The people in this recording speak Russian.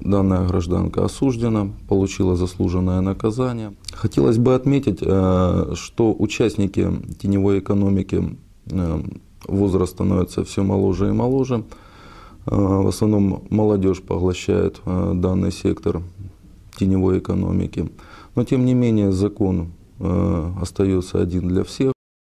Данная гражданка осуждена, получила заслуженное наказание. Хотелось бы отметить, э, что участники теневой экономики э, возраст становится все моложе и моложе. Э, в основном молодежь поглощает данный сектор теневой экономики. Но тем не менее закон остается один для всех.